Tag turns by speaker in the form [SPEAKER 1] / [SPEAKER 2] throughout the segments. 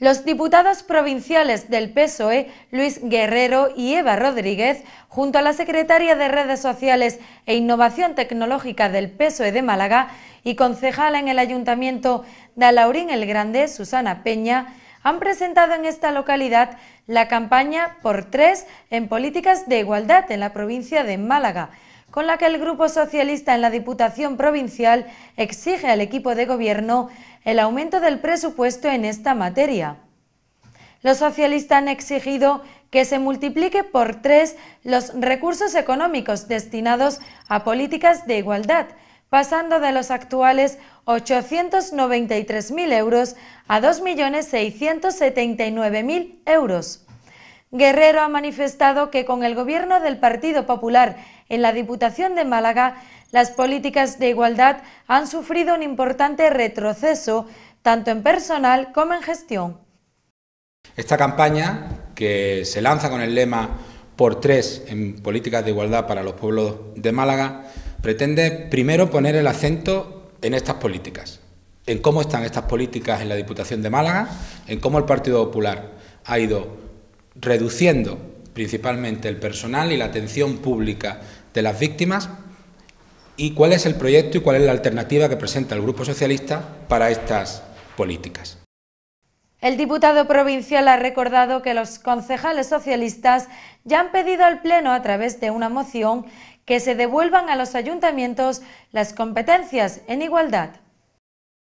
[SPEAKER 1] Los diputados provinciales del PSOE, Luis Guerrero y Eva Rodríguez, junto a la secretaria de Redes Sociales e Innovación Tecnológica del PSOE de Málaga y concejala en el Ayuntamiento de Laurín el Grande, Susana Peña, han presentado en esta localidad la campaña Por Tres en Políticas de Igualdad en la provincia de Málaga, con la que el Grupo Socialista en la Diputación Provincial exige al equipo de gobierno el aumento del presupuesto en esta materia. Los socialistas han exigido que se multiplique por tres los recursos económicos destinados a políticas de igualdad, pasando de los actuales 893.000 euros a 2.679.000 euros. Guerrero ha manifestado que con el gobierno del Partido Popular en la Diputación de Málaga, las políticas de igualdad han sufrido un importante retroceso, tanto en personal como en gestión.
[SPEAKER 2] Esta campaña, que se lanza con el lema por tres en políticas de igualdad para los pueblos de Málaga, pretende primero poner el acento en estas políticas, en cómo están estas políticas en la Diputación de Málaga, en cómo el Partido Popular ha ido reduciendo principalmente el personal y la atención pública de las víctimas y cuál es el proyecto y cuál es la alternativa que presenta el Grupo Socialista para estas políticas.
[SPEAKER 1] El diputado provincial ha recordado que los concejales socialistas ya han pedido al Pleno a través de una moción que se devuelvan a los ayuntamientos las competencias en igualdad.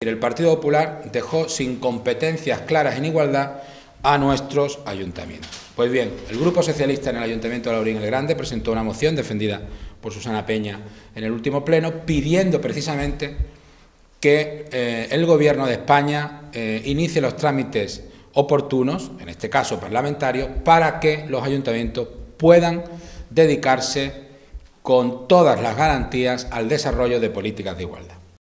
[SPEAKER 2] El Partido Popular dejó sin competencias claras en igualdad a nuestros ayuntamientos. Pues bien, el Grupo Socialista en el Ayuntamiento de Laurín el Grande presentó una moción defendida por Susana Peña en el último pleno, pidiendo precisamente que eh, el Gobierno de España eh, inicie los trámites oportunos, en este caso parlamentarios, para que los ayuntamientos puedan dedicarse con todas las garantías al desarrollo de políticas de igualdad.